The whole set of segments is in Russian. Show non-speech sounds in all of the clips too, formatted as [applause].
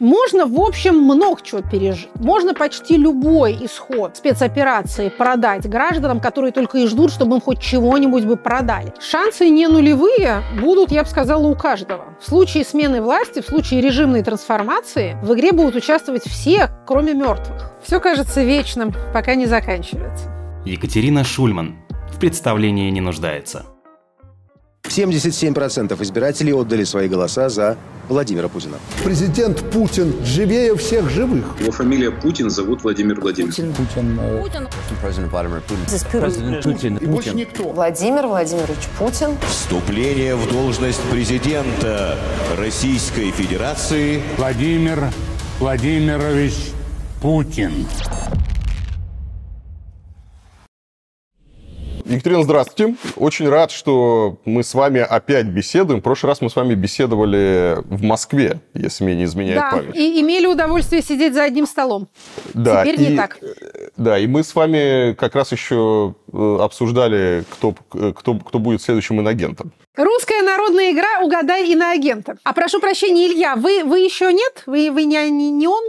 Можно, в общем, много чего пережить. Можно почти любой исход спецоперации продать гражданам, которые только и ждут, чтобы им хоть чего-нибудь бы продали. Шансы не нулевые будут, я бы сказала, у каждого. В случае смены власти, в случае режимной трансформации в игре будут участвовать все, кроме мертвых. Все кажется вечным, пока не заканчивается. Екатерина Шульман в представлении не нуждается. 77% избирателей отдали свои голоса за Владимира Путина. Президент Путин живее всех живых. Его фамилия Путин, зовут Владимир Владимирович. Путин. Путин. Э, Путин. Президент Владимир Путин. Президент Путин. И больше никто. Владимир Владимирович Путин. Вступление в должность президента Российской Федерации. Владимир Владимирович Путин. Екатерина, здравствуйте. Очень рад, что мы с вами опять беседуем. В прошлый раз мы с вами беседовали в Москве, если меня не изменяет да, память. и имели удовольствие сидеть за одним столом. Да, Теперь и, не так. Да, и мы с вами как раз еще э, обсуждали, кто, э, кто, кто будет следующим иноагентом. Русская народная игра «Угадай иноагента». А прошу прощения, Илья, вы, вы еще нет? Вы, вы не, не, не он?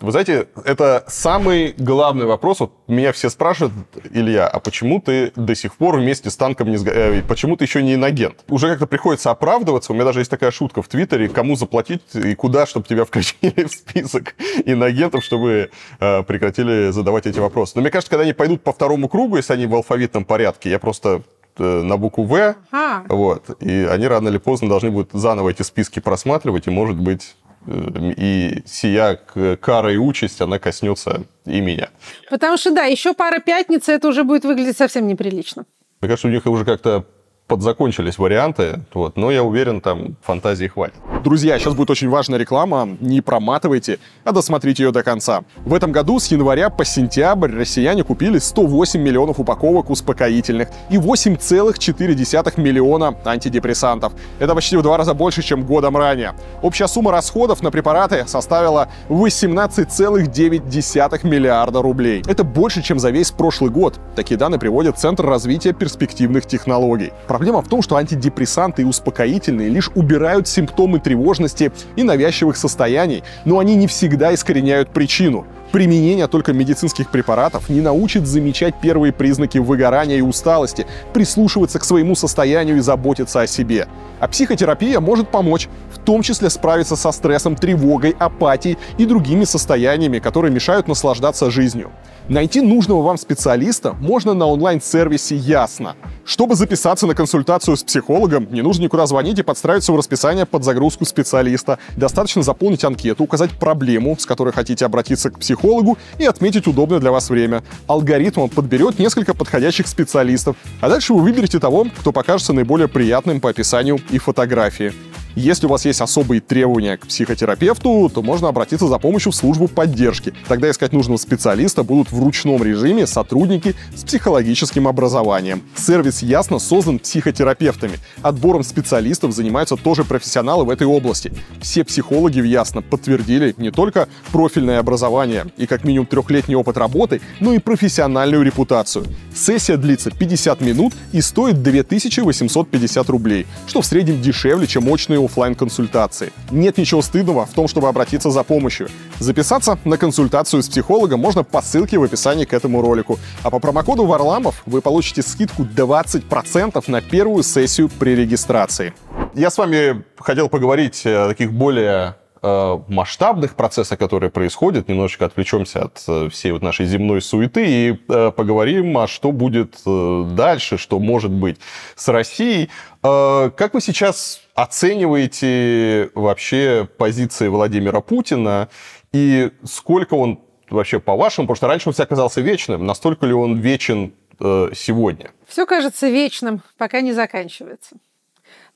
Вы знаете, это самый главный вопрос. Вот меня все спрашивают, Илья, а почему ты до сих пор вместе с танком не... Э, почему ты еще не инагент? Уже как-то приходится оправдываться. У меня даже есть такая шутка в Твиттере, кому заплатить и куда, чтобы тебя [laughs] включили в список инагентов, чтобы э, прекратили задавать эти вопросы. Но мне кажется, когда они пойдут по второму кругу, если они в алфавитном порядке, я просто э, на букву В, ага. вот, и они рано или поздно должны будут заново эти списки просматривать, и, может быть, Эм, и сия кара и участь, она коснется и меня. Потому что, да, еще пара пятниц, это уже будет выглядеть совсем неприлично. Мне кажется, у них уже как-то подзакончились варианты, вот, но я уверен, там фантазии хватит. Друзья, сейчас будет очень важная реклама, не проматывайте, а досмотрите ее до конца. В этом году с января по сентябрь россияне купили 108 миллионов упаковок успокоительных и 8,4 миллиона антидепрессантов. Это почти в два раза больше, чем годом ранее. Общая сумма расходов на препараты составила 18,9 миллиарда рублей. Это больше, чем за весь прошлый год. Такие данные приводит Центр развития перспективных технологий. Проблема в том, что антидепрессанты и успокоительные лишь убирают симптомы тревожности и навязчивых состояний, но они не всегда искореняют причину. Применение только медицинских препаратов не научит замечать первые признаки выгорания и усталости, прислушиваться к своему состоянию и заботиться о себе. А психотерапия может помочь, в том числе справиться со стрессом, тревогой, апатией и другими состояниями, которые мешают наслаждаться жизнью. Найти нужного вам специалиста можно на онлайн-сервисе «Ясно». Чтобы записаться на консультацию с психологом, не нужно никуда звонить и подстраиваться в расписание под загрузку специалиста. Достаточно заполнить анкету, указать проблему, с которой хотите обратиться к психологу, психологу и отметить удобное для вас время. Алгоритм он подберет несколько подходящих специалистов, а дальше вы выберете того, кто покажется наиболее приятным по описанию и фотографии. Если у вас есть особые требования к психотерапевту, то можно обратиться за помощью в службу поддержки. Тогда искать нужного специалиста будут в ручном режиме сотрудники с психологическим образованием. Сервис ясно создан психотерапевтами. Отбором специалистов занимаются тоже профессионалы в этой области. Все психологи в Ясно подтвердили не только профильное образование и как минимум трехлетний опыт работы, но и профессиональную репутацию. Сессия длится 50 минут и стоит 2850 рублей, что в среднем дешевле, чем мощные офлайн консультации Нет ничего стыдного в том, чтобы обратиться за помощью. Записаться на консультацию с психологом можно по ссылке в описании к этому ролику. А по промокоду Варламов вы получите скидку 20% на первую сессию при регистрации. Я с вами хотел поговорить э, о таких более э, масштабных процессах, которые происходят. Немножечко отвлечемся от э, всей вот нашей земной суеты и поговорим, а что будет дальше, что может быть с Россией. Как вы сейчас оцениваете вообще позиции Владимира Путина и сколько он вообще по-вашему, потому что раньше он все оказался вечным, настолько ли он вечен э, сегодня? Все кажется вечным, пока не заканчивается.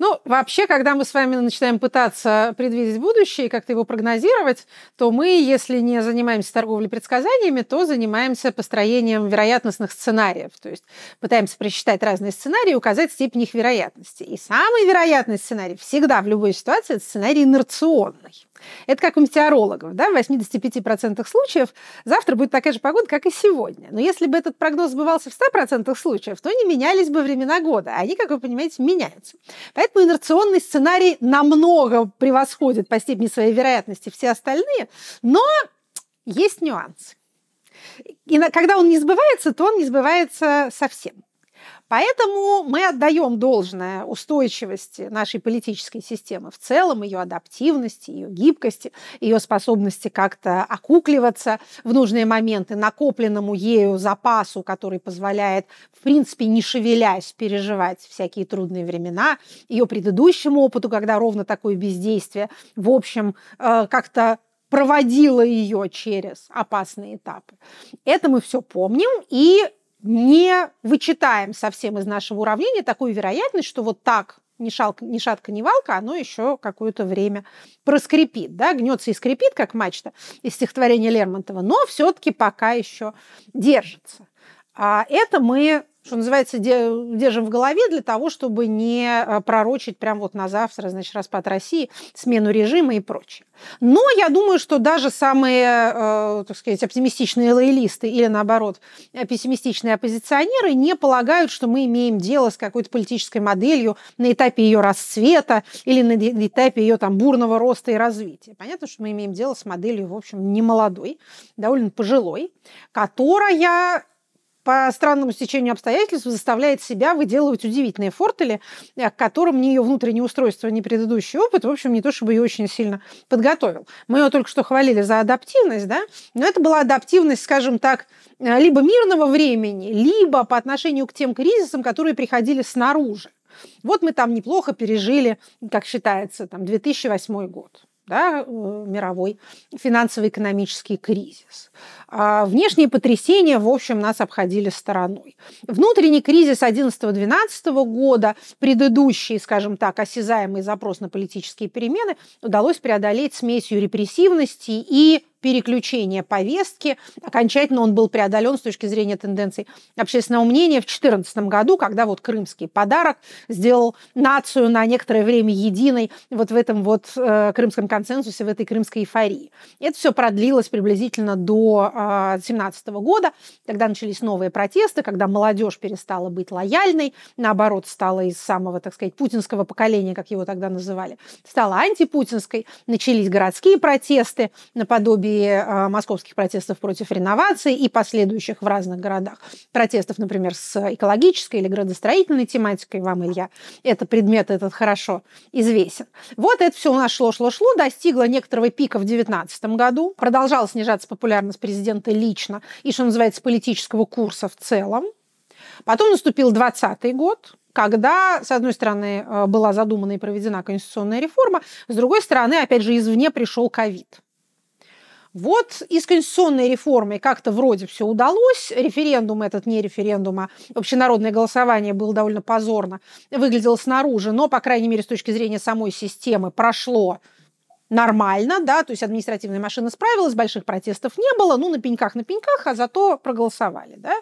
Ну, вообще, когда мы с вами начинаем пытаться предвидеть будущее и как-то его прогнозировать, то мы, если не занимаемся торговлей предсказаниями, то занимаемся построением вероятностных сценариев. То есть пытаемся просчитать разные сценарии и указать степень их вероятности. И самый вероятный сценарий всегда в любой ситуации – это сценарий инерционный. Это как у метеорологов. Да? В 85% случаев завтра будет такая же погода, как и сегодня. Но если бы этот прогноз сбывался в 100% случаев, то не менялись бы времена года. А они, как вы понимаете, меняются. Поэтому инерционный сценарий намного превосходит по степени своей вероятности все остальные. Но есть нюансы. И когда он не сбывается, то он не сбывается совсем. Поэтому мы отдаем должное устойчивости нашей политической системы в целом, ее адаптивности, ее гибкости, ее способности как-то окукливаться в нужные моменты, накопленному ею запасу, который позволяет, в принципе, не шевелясь, переживать всякие трудные времена, ее предыдущему опыту, когда ровно такое бездействие, в общем, э, как-то проводила ее через опасные этапы. Это мы все помним, и не вычитаем совсем из нашего уравнения такую вероятность, что вот так ни, шалка, ни шатка, ни валка, оно еще какое-то время проскрипит, да, гнется и скрипит, как мачта из стихотворения Лермонтова, но все-таки пока еще держится. А это мы, что называется, держим в голове для того, чтобы не э, пророчить прямо вот на завтра, значит, распад России, смену режима и прочее. Но я думаю, что даже самые, э, так сказать, оптимистичные лоялисты или, наоборот, э, пессимистичные оппозиционеры не полагают, что мы имеем дело с какой-то политической моделью на этапе ее расцвета или на этапе ее там бурного роста и развития. Понятно, что мы имеем дело с моделью, в общем, немолодой, довольно пожилой, которая по странному стечению обстоятельств заставляет себя выделывать удивительные фортели, э, к которым ни ее внутреннее устройство, ни предыдущий опыт, в общем, не то чтобы ее очень сильно подготовил. Мы ее только что хвалили за адаптивность, да, но это была адаптивность, скажем так, э, либо мирного времени, либо по отношению к тем кризисам, которые приходили снаружи. Вот мы там неплохо пережили, как считается, там 2008 год да, э, мировой финансово-экономический кризис. А внешние потрясения, в общем, нас обходили стороной. Внутренний кризис 2011-2012 года, предыдущий, скажем так, осязаемый запрос на политические перемены, удалось преодолеть смесью репрессивности и переключения повестки. Окончательно он был преодолен с точки зрения тенденций общественного мнения в 2014 году, когда вот крымский подарок сделал нацию на некоторое время единой вот в этом вот э, крымском консенсусе, в этой крымской эйфории. Это все продлилось приблизительно до 2017 э, года. Тогда начались новые протесты, когда молодежь перестала быть лояльной, наоборот, стала из самого, так сказать, путинского поколения, как его тогда называли, стала антипутинской, начались городские протесты наподобие истории а, московских протестов против реновации и последующих в разных городах протестов, например, с экологической или градостроительной тематикой, вам, Илья, это предмет этот хорошо известен. Вот это все у нас шло-шло-шло, достигло некоторого пика в 2019 году, продолжала снижаться популярность президента лично и, что называется, политического курса в целом. Потом наступил 2020 год, когда, с одной стороны, э, была задумана и проведена конституционная реформа, с другой стороны, опять же, извне пришел ковид. Вот и с конституционной реформой как-то вроде все удалось. Референдум этот не референдум, а общенародное голосование было довольно позорно, выглядело снаружи, но, по крайней мере, с точки зрения самой системы прошло нормально, да, то есть административная машина справилась, больших протестов не было, ну, на пеньках, на пеньках, а зато проголосовали, да,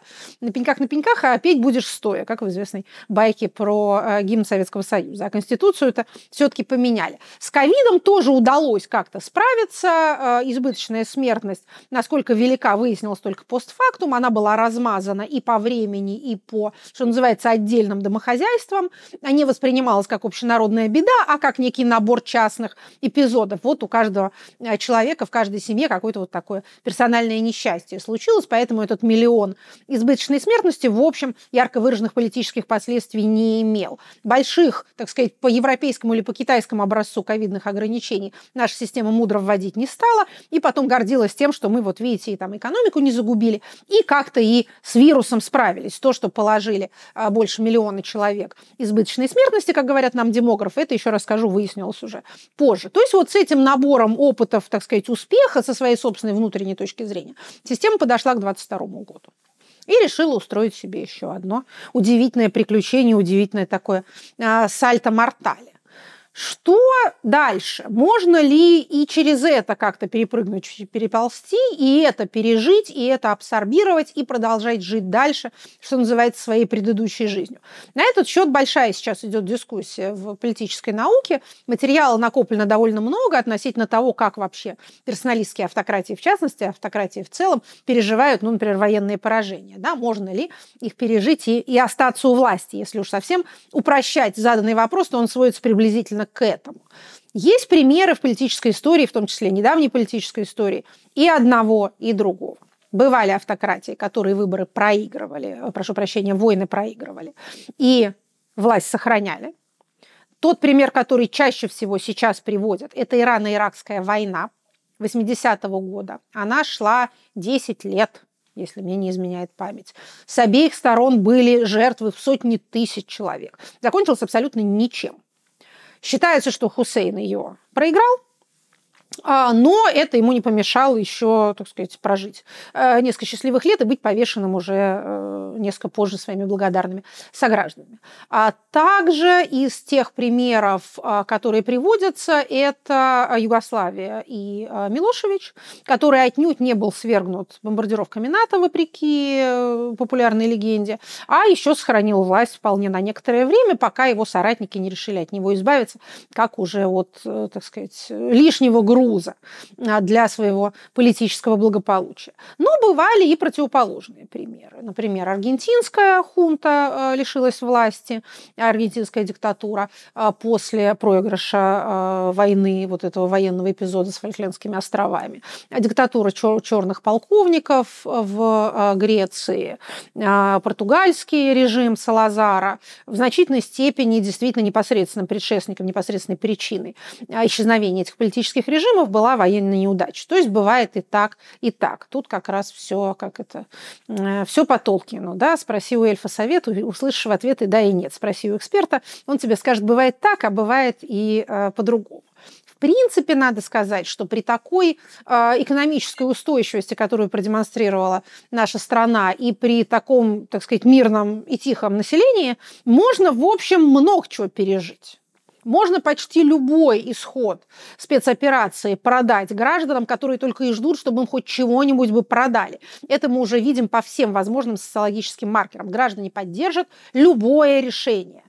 на пеньках, на пеньках, а петь будешь стоя, как в известной байке про э, гимн Советского Союза, а Конституцию это все-таки поменяли. С ковидом тоже удалось как-то справиться, э, избыточная смертность, насколько велика, выяснилось только постфактум, она была размазана и по времени, и по, что называется, отдельным домохозяйствам, не воспринималась как общенародная беда, а как некий набор частных эпизодов примеров. Вот у каждого э, человека, в каждой семье какое-то вот такое персональное несчастье случилось, поэтому этот миллион избыточной смертности, в общем, ярко выраженных политических последствий не имел. Больших, так сказать, по европейскому или по китайскому образцу ковидных ограничений наша система мудро вводить не стала, и потом гордилась тем, что мы, вот видите, и там экономику не загубили, и как-то и с вирусом справились. То, что положили а, больше миллиона человек избыточной смертности, как говорят нам демографы, это, еще расскажу, выяснилось уже позже. То есть вот с этим этим набором опытов, так сказать, успеха со своей собственной внутренней точки зрения, система подошла к 22 году и решила устроить себе еще одно удивительное приключение, удивительное такое а, сальто мортале. Что дальше? Можно ли и через это как-то перепрыгнуть, переползти, и это пережить, и это абсорбировать, и продолжать жить дальше, что называется, своей предыдущей жизнью? На этот счет большая сейчас идет дискуссия в политической науке. Материала накоплено довольно много относительно того, как вообще персоналистские автократии, в частности, автократии в целом, переживают, ну, например, военные поражения. Да? Можно ли их пережить и, и остаться у власти? Если уж совсем упрощать заданный вопрос, то он сводится приблизительно к этому. Есть примеры в политической истории, в том числе недавней политической истории, и одного, и другого. Бывали автократии, которые выборы проигрывали, э, прошу прощения, войны проигрывали, и власть сохраняли. Тот пример, который чаще всего сейчас приводят, это Ирано-Иракская война 80-го года. Она шла 10 лет, если мне не изменяет память. С обеих сторон были жертвы в сотни тысяч человек. Закончилось абсолютно ничем. Считается, что Хусейн ее проиграл, а, но это ему не помешало еще, так сказать, прожить э, несколько счастливых лет и быть повешенным уже э, несколько позже своими благодарными согражданами. А также из тех примеров, а, которые приводятся, это э, Югославия и Милошевич, который отнюдь не был свергнут бомбардировками НАТО, вопреки популярной легенде, а еще сохранил власть вполне на некоторое время, пока его соратники не решили от него избавиться, как уже от, так сказать, лишнего группы груза а, для своего политического благополучия. Но бывали и противоположные примеры. Например, аргентинская хунта а, лишилась власти, аргентинская диктатура а, после проигрыша войны, вот этого военного эпизода с Фольклендскими островами. Диктатура черных полковников в Греции, португальский режим Салазара в значительной степени действительно непосредственным предшественником, непосредственной причиной исчезновения этих политических режимов режимов была военная неудача. То есть бывает и так, и так. Тут как раз все, как это, э, все по Толкину. Да? Спроси у эльфа совет, услышишь в ответ и да, и нет. Спроси у эксперта, он тебе скажет, бывает так, а бывает и э, по-другому. В принципе, надо сказать, что при такой э, экономической устойчивости, которую продемонстрировала наша страна, и при таком, так сказать, мирном и тихом населении, можно, в общем, много чего пережить. Можно почти любой исход спецоперации продать гражданам, которые только и ждут, чтобы им хоть чего-нибудь бы продали. Это мы уже видим по всем возможным социологическим маркерам. Граждане поддержат любое решение.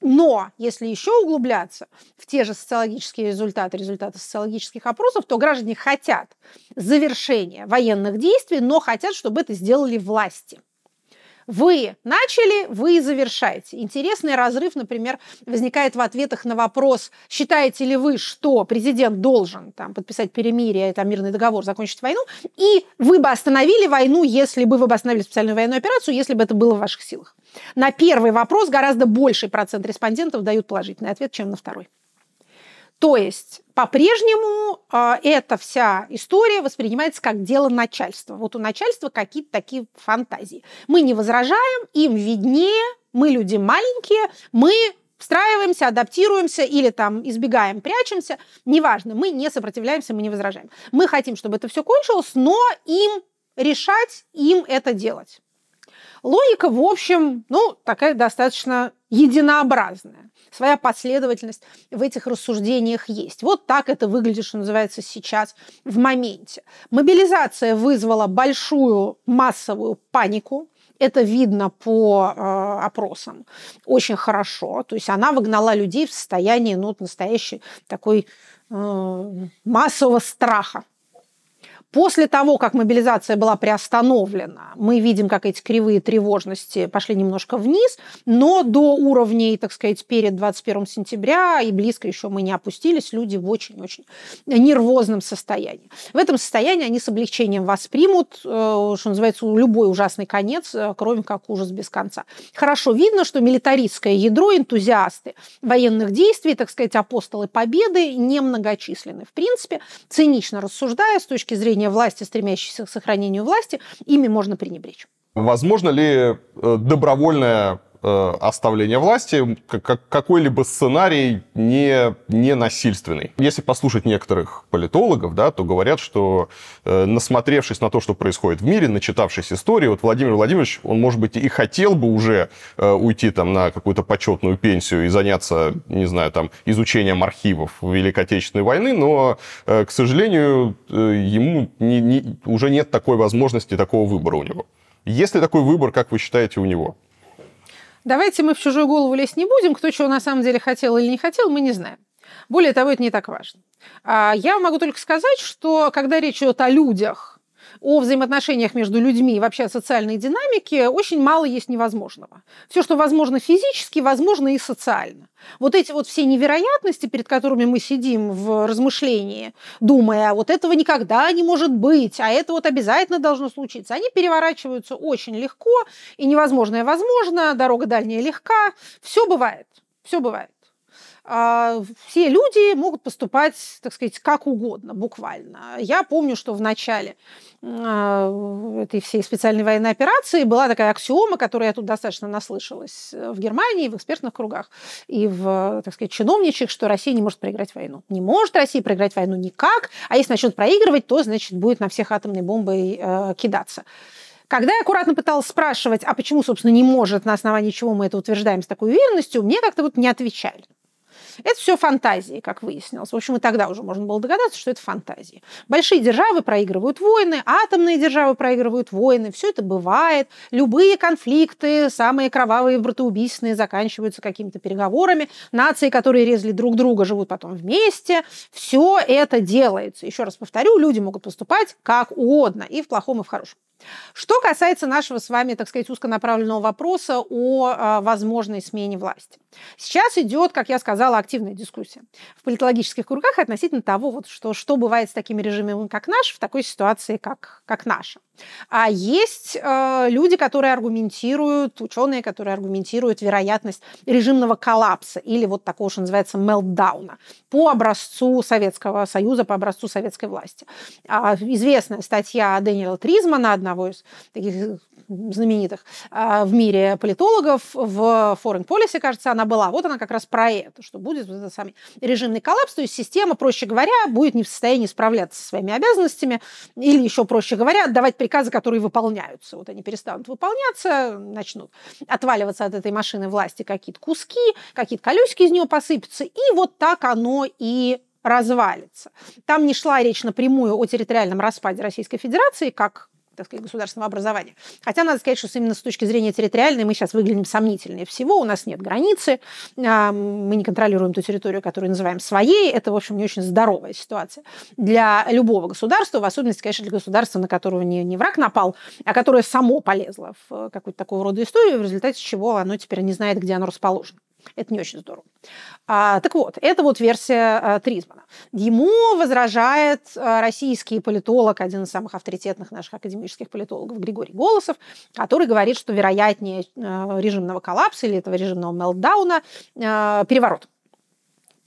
Но если еще углубляться в те же социологические результаты, результаты социологических опросов, то граждане хотят завершения военных действий, но хотят, чтобы это сделали власти. Вы начали, вы завершаете. Интересный разрыв, например, возникает в ответах на вопрос, считаете ли вы, что президент должен там, подписать перемирие, это мирный договор, закончить войну, и вы бы остановили войну, если бы вы бы остановили специальную военную операцию, если бы это было в ваших силах. На первый вопрос гораздо больший процент респондентов дают положительный ответ, чем на второй. То есть по-прежнему э, эта вся история воспринимается как дело начальства. Вот у начальства какие-то такие фантазии. Мы не возражаем, им виднее, мы люди маленькие, мы встраиваемся, адаптируемся или там избегаем, прячемся, неважно, мы не сопротивляемся, мы не возражаем. Мы хотим, чтобы это все кончилось, но им решать, им это делать. Логика, в общем, ну, такая достаточно единообразная. Своя последовательность в этих рассуждениях есть. Вот так это выглядит, что называется, сейчас в моменте. Мобилизация вызвала большую массовую панику. Это видно по э, опросам очень хорошо. То есть она выгнала людей в состояние ну, настоящей такой э, массового страха. После того, как мобилизация была приостановлена, мы видим, как эти кривые тревожности пошли немножко вниз, но до уровней, так сказать, перед 21 сентября и близко еще мы не опустились, люди в очень-очень нервозном состоянии. В этом состоянии они с облегчением воспримут, э, что называется, любой ужасный конец, э, кроме как ужас без конца. Хорошо видно, что милитаристское ядро, энтузиасты военных действий, так сказать, апостолы победы немногочисленны. В принципе, цинично рассуждая с точки зрения свержения власти, стремящихся к сохранению власти, ими можно пренебречь. Возможно ли э, добровольное Э, оставления власти как, какой-либо сценарий не, не насильственный. Если послушать некоторых политологов, да, то говорят, что э, насмотревшись на то, что происходит в мире, начитавшись истории, вот Владимир Владимирович, он, может быть, и хотел бы уже э, уйти там на какую-то почетную пенсию и заняться, не знаю, там, изучением архивов Великой Отечественной войны, но, э, к сожалению, э, ему не, не, уже нет такой возможности, такого выбора у него. Есть ли такой выбор, как вы считаете, у него? Давайте мы в чужую голову лезть не будем, кто чего на самом деле хотел или не хотел, мы не знаем. Более того, это не так важно. А я могу только сказать, что когда речь идет о людях, о взаимоотношениях между людьми и вообще о социальной динамике очень мало есть невозможного. Все, что возможно физически, возможно и социально. Вот эти вот все невероятности, перед которыми мы сидим в размышлении, думая, вот этого никогда не может быть, а это вот обязательно должно случиться, они переворачиваются очень легко, и невозможное возможно, дорога дальняя легка, все бывает, все бывает. А все люди могут поступать, так сказать, как угодно, буквально. Я помню, что в начале а, этой всей специальной военной операции была такая аксиома, которую я тут достаточно наслышалась э, в Германии, в экспертных кругах и в, так сказать, чиновничьих, что Россия не может проиграть войну. Не может Россия проиграть войну никак, а если начнет проигрывать, то, значит, будет на всех атомной бомбой э, кидаться. Когда я аккуратно пыталась спрашивать, а почему, собственно, не может, на основании чего мы это утверждаем с такой уверенностью, мне как-то вот не отвечали. Это все фантазии, как выяснилось. В общем, и тогда уже можно было догадаться, что это фантазии. Большие державы проигрывают войны, атомные державы проигрывают войны. Все это бывает. Любые конфликты, самые кровавые, братоубийственные, заканчиваются какими-то переговорами. Нации, которые резали друг друга, живут потом вместе. Все это делается. Еще раз повторю, люди могут поступать как угодно, и в плохом, и в хорошем. Что касается нашего с вами, так сказать, узконаправленного вопроса о а, возможной смене власти. Сейчас идет, как я сказала, активная дискуссия в политологических кругах относительно того, вот, что, что бывает с такими режимами, как наш, в такой ситуации, как, как наша. А есть э, люди, которые аргументируют, ученые, которые аргументируют вероятность режимного коллапса или вот такого, что называется, мелдауна по образцу Советского Союза, по образцу советской власти. А известная статья Дэниела Тризмана, одного из таких знаменитых а, в мире политологов, в Foreign Policy, кажется, она была. Вот она как раз про это, что будет вот этот самый режимный коллапс, то есть система, проще говоря, будет не в состоянии справляться со своими обязанностями, или еще проще говоря, отдавать приказы, которые выполняются. Вот они перестанут выполняться, начнут отваливаться от этой машины власти какие-то куски, какие-то колесики из нее посыпятся, и вот так оно и развалится. Там не шла речь напрямую о территориальном распаде Российской Федерации, как так сказать, государственного образования. Хотя надо сказать, что именно с точки зрения территориальной мы сейчас выглядим сомнительнее всего. У нас нет границы, а, мы не контролируем ту территорию, которую называем своей. Это, в общем, не очень здоровая ситуация для любого государства, в особенности, конечно, для государства, на которого не, не враг напал, а которое само полезло в э, какую-то такого рода историю, в результате чего оно теперь не знает, где оно расположено. Это не очень здорово. А, так вот, это вот версия а, Тризмана. Ему возражает а, российский политолог, один из самых авторитетных наших академических политологов Григорий Голосов, который говорит, что вероятнее а, режимного коллапса или этого режимного мелдауна а, переворот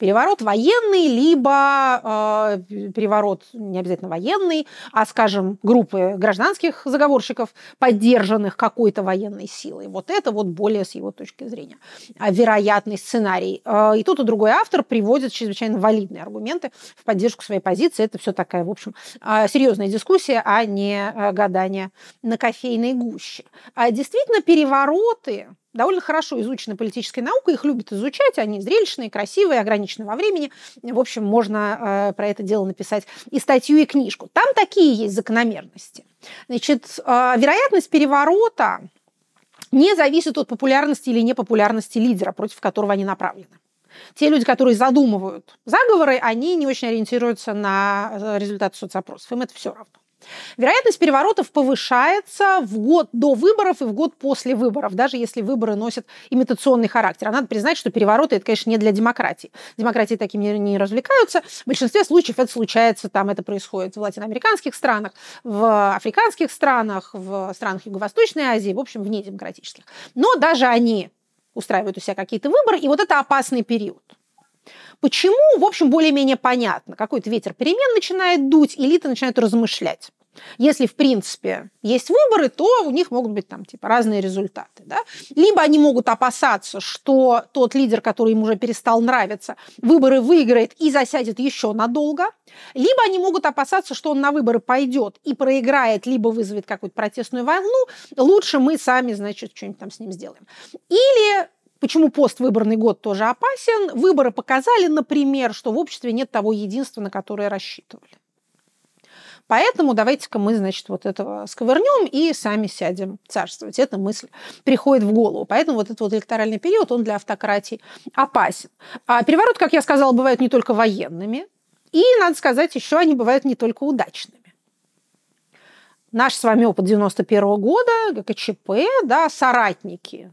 переворот военный, либо э, переворот не обязательно военный, а, скажем, группы гражданских заговорщиков, поддержанных какой-то военной силой. Вот это вот более с его точки зрения а, вероятный сценарий. Э, и тут и другой автор приводит чрезвычайно валидные аргументы в поддержку своей позиции. Это все такая, в общем, э, серьезная дискуссия, а не э, гадание на кофейной гуще. А Действительно, перевороты довольно хорошо изучена политической наукой, их любят изучать, они зрелищные, красивые, ограничены во времени. В общем, можно э, про это дело написать и статью, и книжку. Там такие есть закономерности. Значит, э, вероятность переворота не зависит от популярности или непопулярности лидера, против которого они направлены. Те люди, которые задумывают заговоры, они не очень ориентируются на э, результаты соцопросов. Им это все равно. Вероятность переворотов повышается в год до выборов и в год после выборов, даже если выборы носят имитационный характер. А надо признать, что перевороты – это, конечно, не для демократии. Демократии такими не развлекаются. В большинстве случаев это случается, там это происходит в латиноамериканских странах, в африканских странах, в странах Юго-Восточной Азии, в общем, вне демократических. Но даже они устраивают у себя какие-то выборы, и вот это опасный период. Почему, в общем, более-менее понятно. Какой-то ветер перемен начинает дуть, элиты начинают размышлять. Если, в принципе, есть выборы, то у них могут быть там типа разные результаты. Да? Либо они могут опасаться, что тот лидер, который им уже перестал нравиться, выборы выиграет и засядет еще надолго. Либо они могут опасаться, что он на выборы пойдет и проиграет, либо вызовет какую-то протестную волну. Лучше мы сами, значит, что-нибудь там с ним сделаем. Или Почему поствыборный год тоже опасен? Выборы показали, например, что в обществе нет того единства, на которое рассчитывали. Поэтому давайте-ка мы, значит, вот этого сковырнем и сами сядем царствовать. Эта мысль приходит в голову. Поэтому вот этот вот электоральный период, он для автократии опасен. А переворот, как я сказала, бывают не только военными. И, надо сказать, еще они бывают не только удачными. Наш с вами опыт 91 -го года, ГКЧП, да, соратники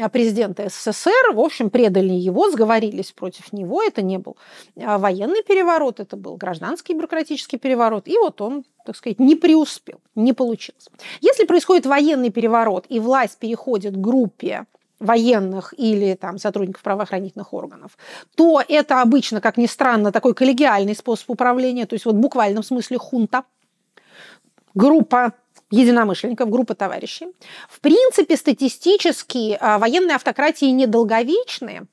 а президента СССР, в общем, предали его, сговорились против него. Это не был а, военный переворот, это был гражданский бюрократический переворот. И вот он, так сказать, не преуспел, не получилось. Если происходит военный переворот и власть переходит к группе военных или там, сотрудников правоохранительных органов, то это обычно, как ни странно, такой коллегиальный способ управления, то есть вот в буквальном смысле хунта. Группа единомышленников, группы товарищей. В принципе, статистически а, военные автократии недолговечные,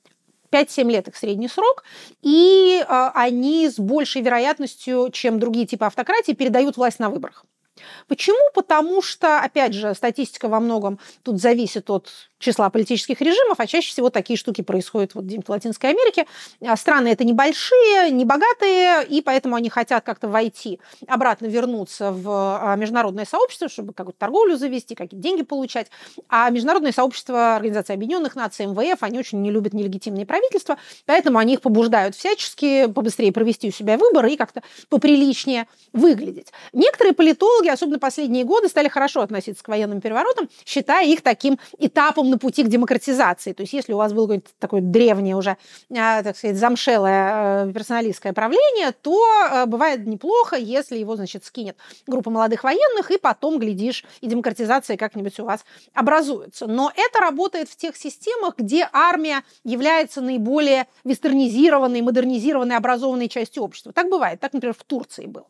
5-7 лет их средний срок, и а, они с большей вероятностью, чем другие типы автократии, передают власть на выборах. Почему? Потому что, опять же, статистика во многом тут зависит от числа политических режимов, а чаще всего такие штуки происходят вот в Латинской Америке. А страны это небольшие, небогатые, и поэтому они хотят как-то войти, обратно вернуться в а, международное сообщество, чтобы какую-то торговлю завести, какие-то деньги получать. А международное сообщество Организации Объединенных Наций, МВФ, они очень не любят нелегитимные правительства, поэтому они их побуждают всячески побыстрее провести у себя выборы и как-то поприличнее выглядеть. Некоторые политологи, особенно последние годы, стали хорошо относиться к военным переворотам, считая их таким этапом на пути к демократизации. То есть если у вас было какое-то такое древнее уже, а, так сказать, замшелое э, персоналистское правление, то э, бывает неплохо, если его, значит, скинет группа молодых военных, и потом, глядишь, и демократизация как-нибудь у вас образуется. Но это работает в тех системах, где армия является наиболее вестернизированной, модернизированной, образованной частью общества. Так бывает. Так, например, в Турции было.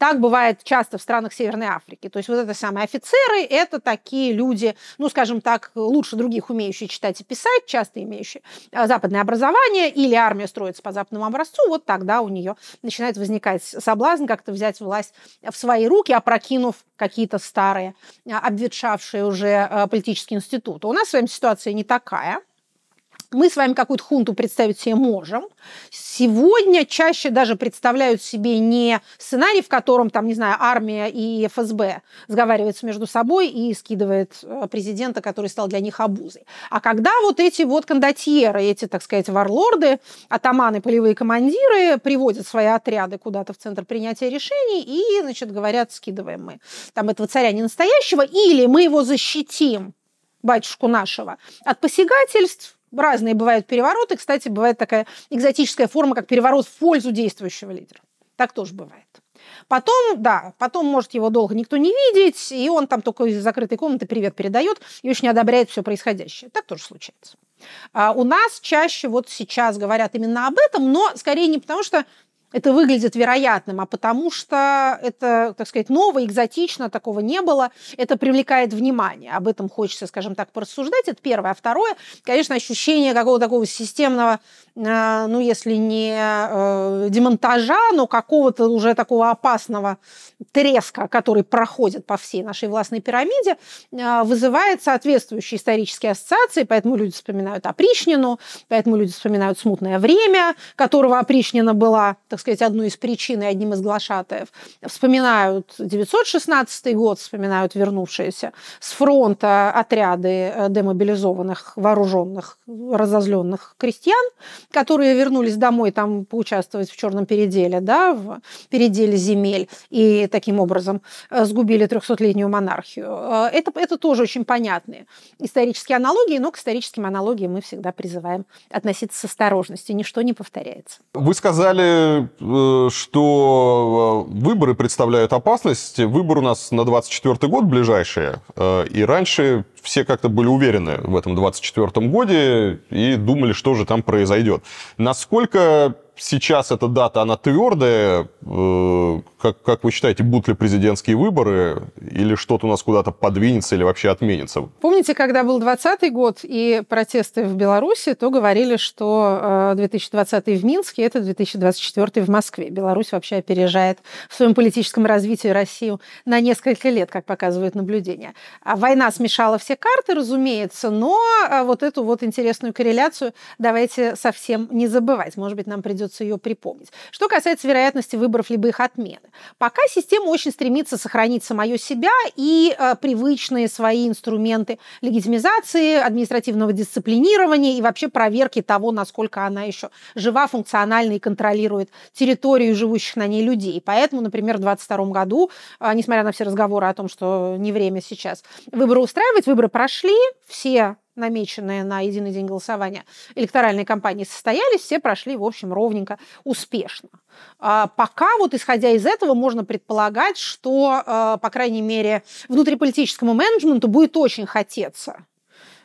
Так бывает часто в странах Северной Африки. То есть вот это самые офицеры, это такие люди, ну, скажем так, лучше других умеющие читать и писать, часто имеющие а, западное образование, или армия строится по западному образцу, вот тогда у нее начинает возникать соблазн как-то взять власть в свои руки, опрокинув какие-то старые, а, обветшавшие уже а, политические институты. У нас с вами ситуация не такая. Мы с вами какую-то хунту представить себе можем. Сегодня чаще даже представляют себе не сценарий, в котором, там, не знаю, армия и ФСБ сговариваются между собой и скидывает э, президента, который стал для них обузой. А когда вот эти вот кондотьеры, эти, так сказать, варлорды, атаманы, полевые командиры приводят свои отряды куда-то в центр принятия решений и, значит, говорят, скидываем мы там этого царя не настоящего, или мы его защитим, батюшку нашего, от посягательств, Разные бывают перевороты. Кстати, бывает такая экзотическая форма, как переворот в пользу действующего лидера. Так тоже бывает. Потом, да, потом может его долго никто не видеть, и он там только из закрытой комнаты привет передает и очень одобряет все происходящее. Так тоже случается. А у нас чаще вот сейчас говорят именно об этом, но скорее не потому, что это выглядит вероятным, а потому что это, так сказать, ново, экзотично, такого не было, это привлекает внимание. Об этом хочется, скажем так, порассуждать, это первое. А второе, конечно, ощущение какого-то такого системного, э, ну, если не э, демонтажа, но какого-то уже такого опасного треска, который проходит по всей нашей властной пирамиде, э, вызывает соответствующие исторические ассоциации, поэтому люди вспоминают опричнину, поэтому люди вспоминают смутное время, которого опричнина была, так так сказать, одну из причин и одним из глашатаев, вспоминают 916 год, вспоминают вернувшиеся с фронта отряды э, демобилизованных, вооруженных, разозленных крестьян, которые вернулись домой там поучаствовать в черном переделе, да, в переделе земель, и таким образом э, сгубили 300-летнюю монархию. Э, это, это тоже очень понятные исторические аналогии, но к историческим аналогиям мы всегда призываем относиться с осторожностью, ничто не повторяется. Вы сказали Э, что э, выборы представляют опасность. выбор у нас на 24 год ближайшие. Э, и раньше все как-то были уверены в этом 24 годе и думали, что же там произойдет. Насколько сейчас эта дата, она твердая, как, как вы считаете, будут ли президентские выборы или что-то у нас куда-то подвинется или вообще отменится? Помните, когда был 20 год и протесты в Беларуси, то говорили, что 2020 э, в Минске – это 2024 в Москве. Беларусь вообще опережает в своем политическом развитии Россию на несколько лет, как показывают наблюдения. А война смешала все карты, разумеется, но э, вот эту вот интересную корреляцию давайте совсем не забывать. Может быть, нам придется ее припомнить. Что касается вероятности выборов либо их отмены. Пока система очень стремится сохранить самое себя и э, привычные свои инструменты легитимизации, административного дисциплинирования и вообще проверки того, насколько она еще жива, функциональна и контролирует территорию живущих на ней людей. поэтому, например, в 2022 году, э, несмотря на все разговоры о том, что не время сейчас выборы устраивать, выборы прошли, все намеченные на единый день голосования электоральной кампании состоялись, все прошли, в общем, ровненько, успешно. А пока вот, исходя из этого, можно предполагать, что, а, по крайней мере, внутриполитическому менеджменту будет очень хотеться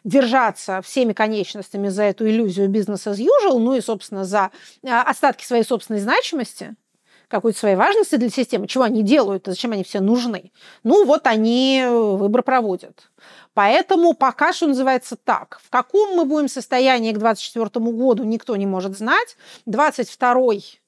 держаться всеми конечностями за эту иллюзию бизнеса as usual, ну и, собственно, за а, остатки своей собственной значимости – какой-то своей важности для системы, чего они делают, зачем они все нужны. Ну, вот они э, выбор проводят. Поэтому пока что называется так. В каком мы будем состоянии к 2024 году, никто не может знать. 22-й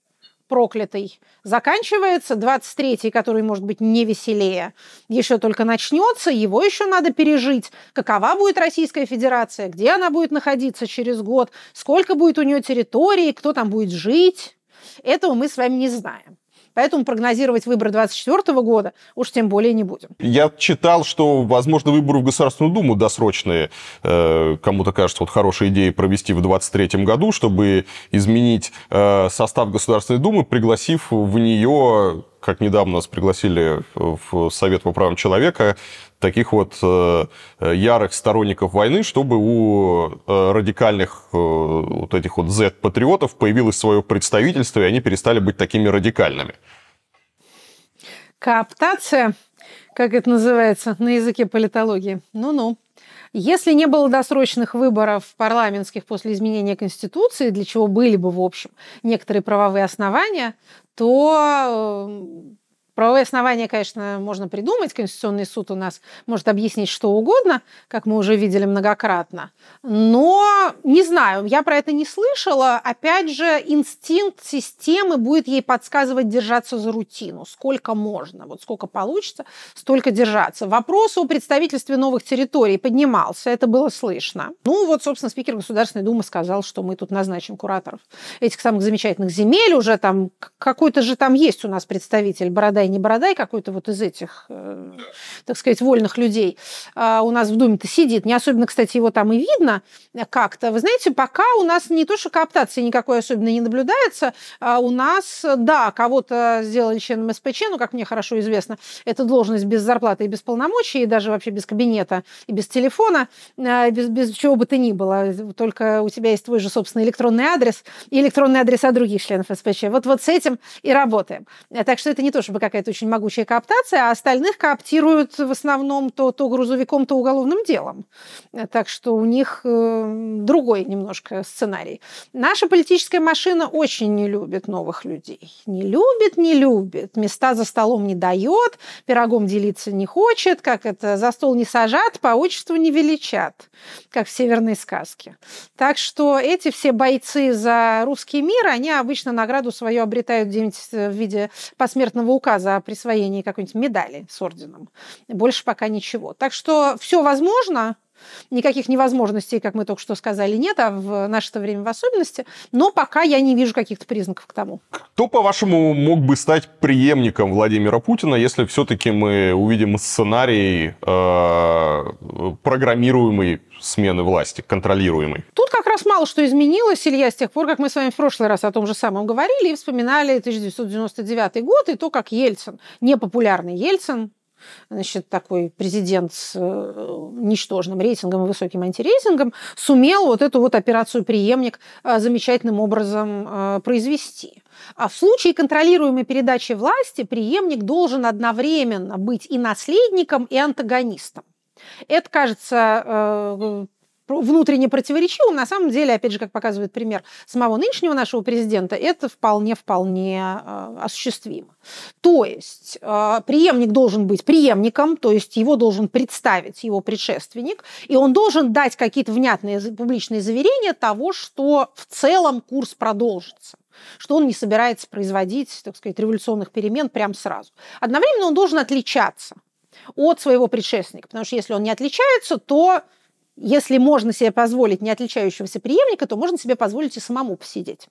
проклятый заканчивается, 23-й, который, может быть, не веселее, еще только начнется, его еще надо пережить. Какова будет Российская Федерация, где она будет находиться через год, сколько будет у нее территории, кто там будет жить. Этого мы с вами не знаем. Поэтому прогнозировать выборы 2024 года уж тем более не будем. Я читал, что, возможно, выборы в Государственную Думу досрочные. Э, кому-то кажется, вот хорошая идея провести в 2023 году, чтобы изменить э, состав Государственной Думы, пригласив в нее как недавно нас пригласили в Совет по правам человека, таких вот э, ярых сторонников войны, чтобы у э, радикальных э, вот этих вот Z-патриотов появилось свое представительство, и они перестали быть такими радикальными. Кооптация, как это называется на языке политологии. Ну-ну. Если не было досрочных выборов парламентских после изменения Конституции, для чего были бы, в общем, некоторые правовые основания, то Правовые основания, конечно, можно придумать. Конституционный суд у нас может объяснить что угодно, как мы уже видели многократно. Но не знаю, я про это не слышала. Опять же, инстинкт системы будет ей подсказывать держаться за рутину. Сколько можно, вот сколько получится, столько держаться. Вопрос о представительстве новых территорий поднимался, это было слышно. Ну вот, собственно, спикер Государственной Думы сказал, что мы тут назначим кураторов этих самых замечательных земель. Уже там какой-то же там есть у нас представитель, Бородай Бородай, не Бородай, какой-то вот из этих, э, так сказать, вольных людей а у нас в Думе-то сидит. Не особенно, кстати, его там и видно как-то. Вы знаете, пока у нас не то, что коптации никакой особенно не наблюдается, а у нас, да, кого-то сделали членом СПЧ, ну, как мне хорошо известно, это должность без зарплаты и без полномочий, и даже вообще без кабинета, и без телефона, а, без, без чего бы то ни было. Только у тебя есть твой же собственный электронный адрес и электронные адреса других членов СПЧ. Вот, вот с этим и работаем. Э, так что это не то, чтобы какая какая-то очень могучая кооптация, а остальных кооптируют в основном то, то грузовиком, то уголовным делом. Так что у них э, другой немножко сценарий. Наша политическая машина очень не любит новых людей. Не любит, не любит. Места за столом не дает, пирогом делиться не хочет, как это, за стол не сажат, по отчеству не величат, как в северной сказке. Так что эти все бойцы за русский мир, они обычно награду свою обретают где-нибудь э, в виде посмертного указа за присвоение какой-нибудь медали с орденом. Больше пока ничего. Так что все возможно, Никаких невозможностей, как мы только что сказали, нет, а в наше время в особенности. Но пока я не вижу каких-то признаков к тому. Кто, по-вашему, мог бы стать преемником Владимира Путина, если все-таки мы увидим сценарий э, программируемой смены власти, контролируемой? Тут как раз мало что изменилось, Илья, с тех пор, как мы с вами в прошлый раз о том же самом говорили и вспоминали 1999 год и то, как Ельцин, непопулярный Ельцин, значит, такой президент с э, ничтожным рейтингом и высоким антирейтингом, сумел вот эту вот операцию «Преемник» э, замечательным образом э, произвести. А в случае контролируемой передачи власти преемник должен одновременно быть и наследником, и антагонистом. Это кажется внутренне противоречивым, на самом деле, опять же, как показывает пример самого нынешнего нашего президента, это вполне-вполне э, а, осуществимо. То есть э, преемник должен быть преемником, то есть его должен представить его предшественник, и он должен дать какие-то внятные публичные заверения того, что в целом курс продолжится что он не собирается производить, так сказать, революционных перемен прямо сразу. Одновременно он должен отличаться от своего предшественника, потому что если он не отличается, то если можно себе позволить не отличающегося преемника, то можно себе позволить и самому посидеть.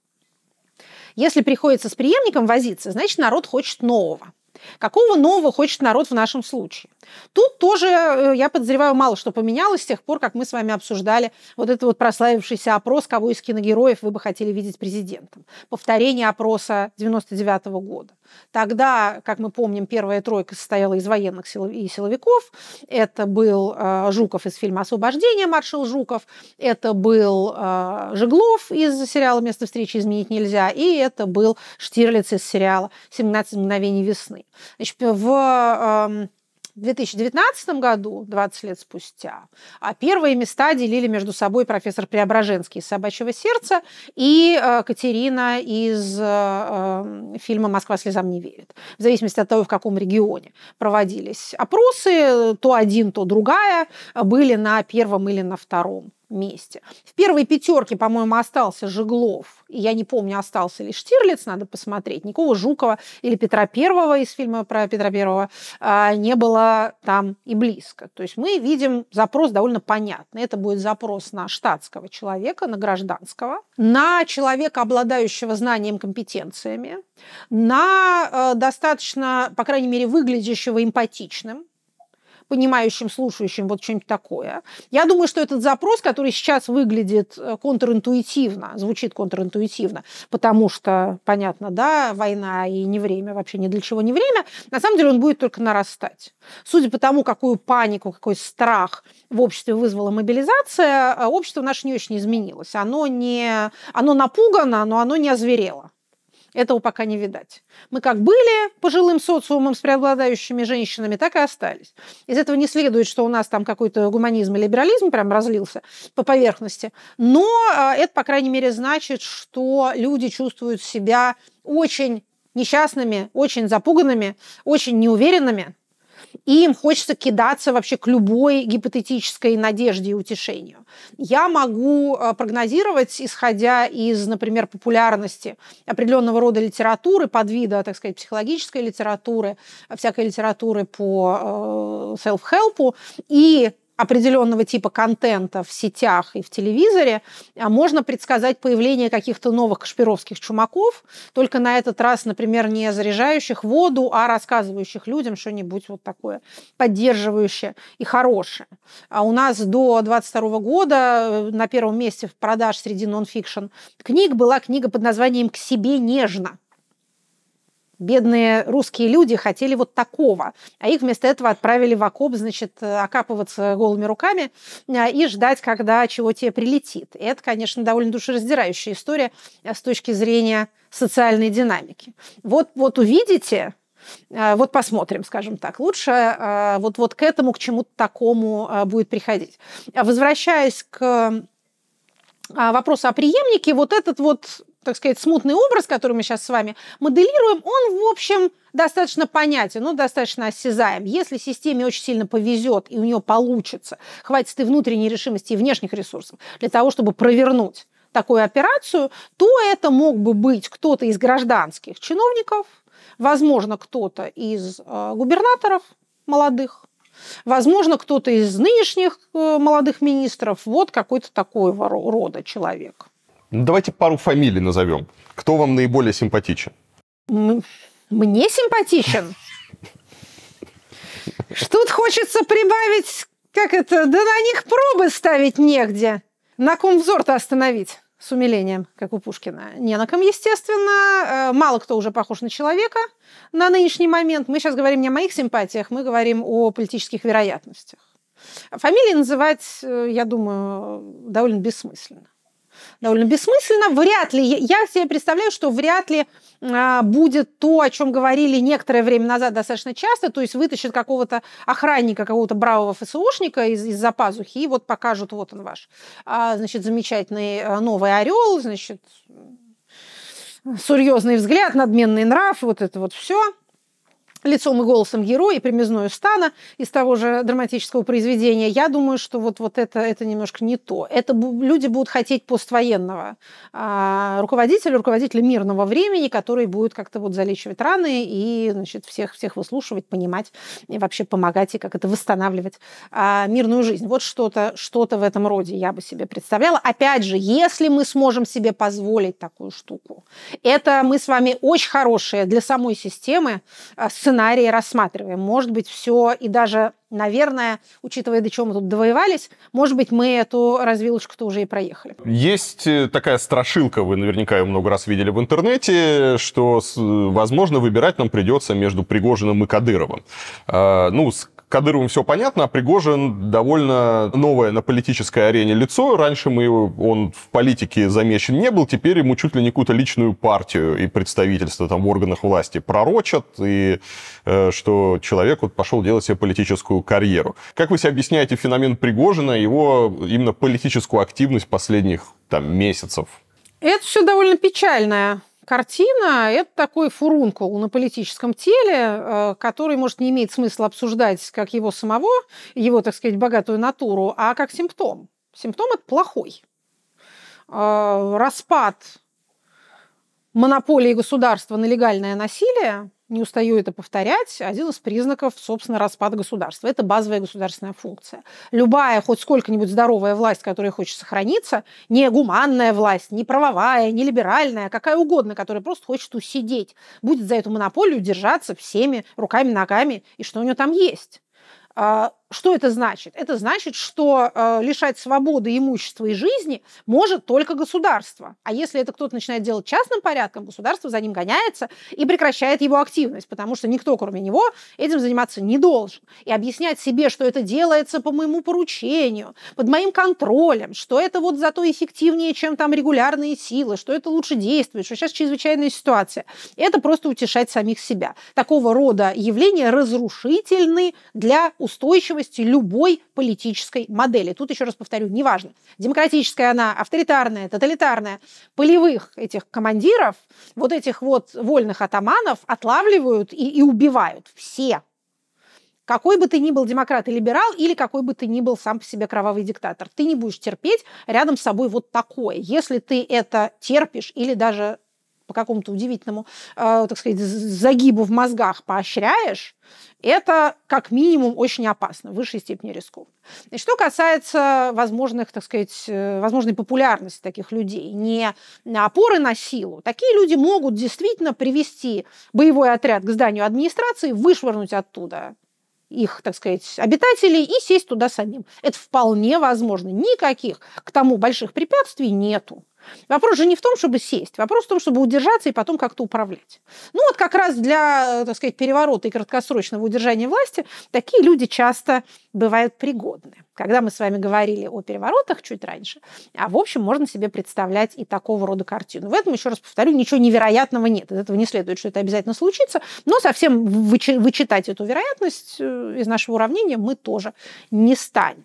Если приходится с преемником возиться, значит, народ хочет нового. Какого нового хочет народ в нашем случае? Тут тоже, э, я подозреваю, мало что поменялось с тех пор, как мы с вами обсуждали вот этот вот прославившийся опрос, кого из киногероев вы бы хотели видеть президентом. Повторение опроса 99 -го года. Тогда, как мы помним, первая тройка состояла из военных и силовиков. Это был э, Жуков из фильма «Освобождение», маршал Жуков. Это был э, Жеглов из сериала «Место встречи изменить нельзя». И это был Штирлиц из сериала «17 мгновений весны». Значит, в 2019 эм, году, 20 лет спустя, а первые места делили между собой профессор Преображенский из «Собачьего сердца» и э, Катерина из э, эм, фильма «Москва слезам не верит». В зависимости от того, в каком регионе проводились опросы, то один, то другая э, были на первом или на втором месте. В первой пятерке, по-моему, остался Жиглов, И я не помню, остался ли Штирлиц, надо посмотреть. Никого Жукова или Петра Первого из фильма про Петра Первого а, не было там и близко. То есть мы видим запрос довольно понятный. Это будет запрос на штатского человека, на гражданского, на человека, обладающего знанием, компетенциями, на э, достаточно, по крайней мере, выглядящего эмпатичным, понимающим, слушающим, вот что-нибудь такое. Я думаю, что этот запрос, который сейчас выглядит э, контринтуитивно, звучит контринтуитивно, потому что, понятно, да, война и не время, вообще ни для чего не время, на самом деле он будет только нарастать. Судя по тому, какую панику, какой страх в обществе вызвала мобилизация, э, общество наше не очень изменилось. Оно, не, оно напугано, но оно не озверело. Этого пока не видать. Мы как были пожилым социумом с преобладающими женщинами, так и остались. Из этого не следует, что у нас там какой-то гуманизм и либерализм прям разлился по поверхности. Но а, это, по крайней мере, значит, что люди чувствуют себя очень несчастными, очень запуганными, очень неуверенными, и им хочется кидаться вообще к любой гипотетической надежде и утешению. Я могу э, прогнозировать, исходя из, например, популярности определенного рода литературы, под так сказать, психологической литературы, всякой литературы по э, self-help, и определенного типа контента в сетях и в телевизоре, а можно предсказать появление каких-то новых кашпировских чумаков, только на этот раз, например, не заряжающих воду, а рассказывающих людям что-нибудь вот такое поддерживающее и хорошее. А у нас до 22 года э, на первом месте в продаж среди нонфикшн книг была книга под названием «К себе нежно», бедные русские люди хотели вот такого, а их вместо этого отправили в окоп, значит, э, окапываться голыми руками э, и ждать, когда чего тебе прилетит. И это, конечно, довольно душераздирающая история э, с точки зрения социальной динамики. Вот, вот увидите, вот посмотрим, скажем так. Лучше вот, вот к этому, к чему-то такому будет приходить. Возвращаясь к вопросу о преемнике, вот этот вот так сказать, смутный образ, который мы сейчас с вами моделируем, он, в общем, достаточно понятен, ну, достаточно осязаем. Если системе очень сильно повезет и у нее получится, хватит и внутренней решимости, и внешних ресурсов для того, чтобы провернуть такую операцию, то это мог бы быть кто-то из гражданских чиновников, возможно, кто-то из э, губернаторов молодых, Возможно, кто-то из нынешних э, молодых министров, вот какой-то такой рода человек. Ну, давайте пару фамилий назовем. Кто вам наиболее симпатичен? Мне симпатичен? что тут хочется прибавить, как это, да на них пробы ставить негде. На ком взор-то остановить? С умилением, как у Пушкина. Не на ком, естественно. Э, мало кто уже похож на человека на нынешний момент. Мы сейчас говорим не о моих симпатиях, мы говорим о политических вероятностях. Фамилии называть, э, я думаю, довольно бессмысленно довольно бессмысленно. Вряд ли, я себе представляю, что вряд ли а, будет то, о чем говорили некоторое время назад достаточно часто, то есть вытащат какого-то охранника, какого-то бравого ФСОшника из- из-за пазухи и вот покажут, вот он ваш, а, значит, замечательный а, новый орел, значит, серьезный взгляд, надменный нрав, вот это вот все – лицом и голосом героя и примизной стана из того же драматического произведения, я думаю, что вот, вот это, это немножко не то. Это люди будут хотеть поствоенного а руководителя, руководителя мирного времени, который будет как-то вот залечивать раны и значит, всех, всех выслушивать, понимать и вообще помогать и как это восстанавливать а, мирную жизнь. Вот что-то что в этом роде я бы себе представляла. Опять же, если мы сможем себе позволить такую штуку, это мы с вами очень хорошие для самой системы а, сценарии сценарии рассматриваем. Может быть, все и даже, наверное, учитывая, до чего мы тут довоевались, может быть, мы эту развилочку-то уже и проехали. Есть э, такая страшилка, вы наверняка ее много раз видели в интернете, что, э, возможно, выбирать нам придется между Пригожиным и Кадыровым. А, ну, с Кадыровым все понятно, а Пригожин довольно новое на политической арене лицо. Раньше мы, он в политике замечен не был, теперь ему чуть ли не какую-то личную партию и представительство там в органах власти пророчат, и э, что человек вот пошел делать себе политическую карьеру. Как вы себе объясняете феномен Пригожина, его именно политическую активность последних там месяцев? Это все довольно печальное. Картина – это такой фурункул на политическом теле, э, который, может, не имеет смысла обсуждать как его самого, его, так сказать, богатую натуру, а как симптом. Симптом – это плохой. Э, распад монополии государства на легальное насилие не устаю это повторять, один из признаков, собственно, распада государства. Это базовая государственная функция. Любая, хоть сколько-нибудь здоровая власть, которая хочет сохраниться, не гуманная власть, не правовая, не либеральная, какая угодно, которая просто хочет усидеть, будет за эту монополию держаться всеми руками, ногами и что у нее там есть а, что это значит? Это значит, что э, лишать свободы, имущества и жизни может только государство. А если это кто-то начинает делать частным порядком, государство за ним гоняется и прекращает его активность, потому что никто, кроме него, этим заниматься не должен. И объяснять себе, что это делается по моему поручению, под моим контролем, что это вот зато эффективнее, чем там регулярные силы, что это лучше действует, что сейчас чрезвычайная ситуация. Это просто утешать самих себя. Такого рода явления разрушительны для устойчивого устойчивости любой политической модели. Тут, еще раз повторю, неважно, демократическая она, авторитарная, тоталитарная, полевых этих командиров, вот этих вот вольных атаманов отлавливают и, и убивают все. Какой бы ты ни был демократ и либерал, или какой бы ты ни был сам по себе кровавый диктатор, ты не будешь терпеть рядом с собой вот такое. Если ты это терпишь или даже по какому-то удивительному, э, так сказать, загибу в мозгах поощряешь, это как минимум очень опасно, в высшей степени рискованно. Значит, что касается возможных, так сказать, э, возможной популярности таких людей, не опоры на силу, такие люди могут действительно привести боевой отряд к зданию администрации, вышвырнуть оттуда их, так сказать, обитателей и сесть туда самим. Это вполне возможно. Никаких к тому больших препятствий нету. Вопрос же не в том, чтобы сесть, вопрос в том, чтобы удержаться и потом как-то управлять. Ну вот как раз для, э, так сказать, переворота и краткосрочного удержания власти такие люди часто бывают пригодны. Когда мы с вами говорили о переворотах чуть раньше, а в общем можно себе представлять и такого рода картину. В этом, еще раз повторю, ничего невероятного нет. От этого не следует, что это обязательно случится, но совсем вычитать эту вероятность э, из нашего уравнения мы тоже не станем.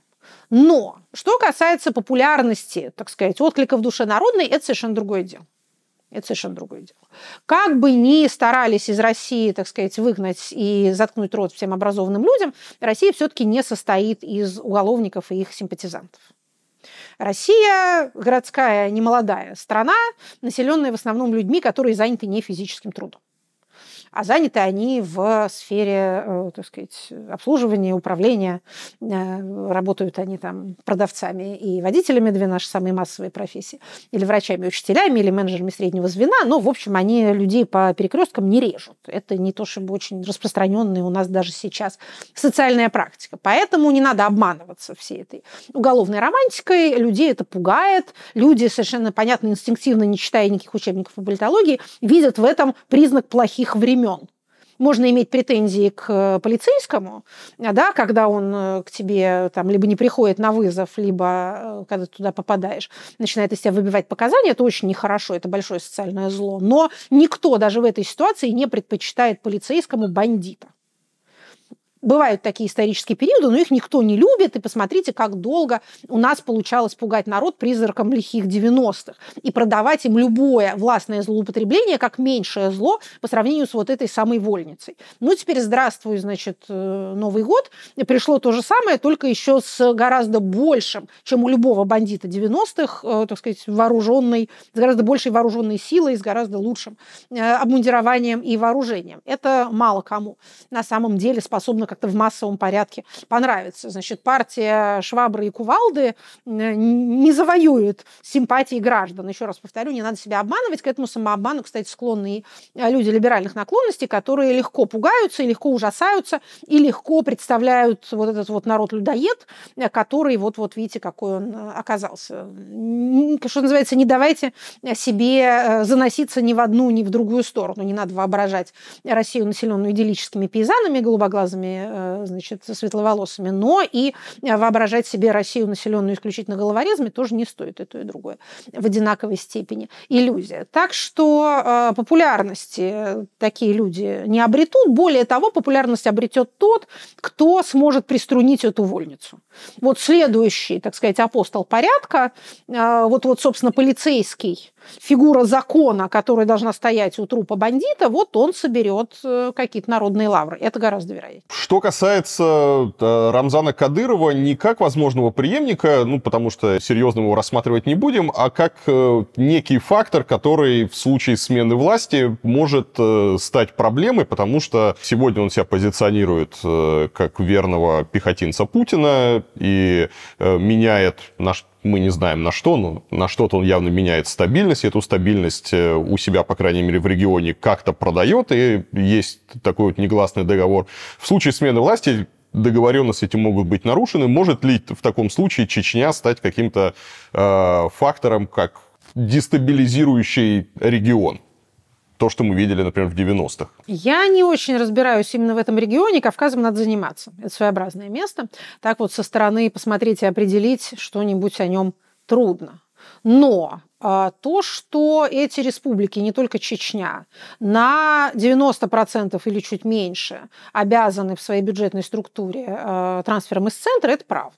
Но что касается популярности, так сказать, отклика в душе народной, это совершенно другое дело. Это совершенно другое дело. Как бы ни старались из России, так сказать, выгнать и заткнуть рот всем образованным людям, Россия все-таки не состоит из уголовников и их симпатизантов. Россия городская немолодая страна, населенная в основном людьми, которые заняты не физическим трудом а заняты они в сфере, э, так сказать, обслуживания, управления. Э, работают они там продавцами и водителями, две наши самые массовые профессии, или врачами, учителями, или менеджерами среднего звена. Но, ну, в общем, они людей по перекресткам не режут. Это не то чтобы очень распространенная у нас даже сейчас социальная практика. Поэтому не надо обманываться всей этой уголовной романтикой. Людей это пугает. Люди совершенно понятно, инстинктивно, не читая никаких учебников по политологии, видят в этом признак плохих времен имен. Можно иметь претензии к э, полицейскому, да, когда он э, к тебе э, там, либо не приходит на вызов, либо когда ты туда попадаешь, начинает из тебя выбивать показания, это очень нехорошо, это большое социальное зло. Но никто даже в этой ситуации не предпочитает полицейскому бандита. Бывают такие исторические периоды, но их никто не любит, и посмотрите, как долго у нас получалось пугать народ призраком лихих 90-х и продавать им любое властное злоупотребление как меньшее зло по сравнению с вот этой самой вольницей. Ну, теперь здравствуй, значит, э, Новый год. И пришло то же самое, только еще с гораздо большим, чем у любого бандита 90-х, э, так сказать, вооруженной, с гораздо большей вооруженной силой, с гораздо лучшим э, обмундированием и вооружением. Это мало кому на самом деле способно как-то в массовом порядке понравится. Значит, партия Швабры и Кувалды э, не завоюет симпатии граждан. Еще раз повторю, не надо себя обманывать. К этому самообману, кстати, склонны э, люди либеральных наклонностей, которые легко пугаются и легко ужасаются, и легко представляют вот этот вот народ-людоед, э, который вот-вот, видите, какой он оказался. Что называется, не давайте себе заноситься ни в одну, ни в другую сторону. Не надо воображать Россию населенную идиллическими пейзанами, голубоглазыми белыми, э, значит, светловолосыми. Но и э, воображать себе Россию, населенную исключительно головорезами, тоже не стоит и то, и другое. В одинаковой степени иллюзия. Так что э, популярности такие люди не обретут. Более того, популярность обретет тот, кто сможет приструнить эту вольницу. Вот следующий, так сказать, апостол порядка, вот, вот собственно, полицейский, фигура закона, которая должна стоять у трупа бандита, вот он соберет э, какие-то народные лавры. Это гораздо вероятнее. Что касается э, Рамзана Кадырова, не как возможного преемника, ну, потому что серьезно его рассматривать не будем, а как э, некий фактор, который в случае смены власти может стать проблемой, потому что сегодня он себя позиционирует как верного пехотинца Путина и меняет наш мы не знаем на что, но на что-то он явно меняет стабильность, и эту стабильность э, у себя, по крайней мере, в регионе как-то продает, и есть такой вот негласный договор. В случае смены власти договоренности эти могут быть нарушены. Может ли в таком случае Чечня стать каким-то э, фактором, как дестабилизирующий регион? то, что мы видели, например, в 90-х? Я не очень разбираюсь именно в этом регионе. Кавказом надо заниматься. Это своеобразное место. Так вот со стороны посмотреть и определить что-нибудь о нем трудно. Но а, то, что эти республики, не только Чечня, на 90% или чуть меньше обязаны в своей бюджетной структуре а, трансфером из центра, это правда.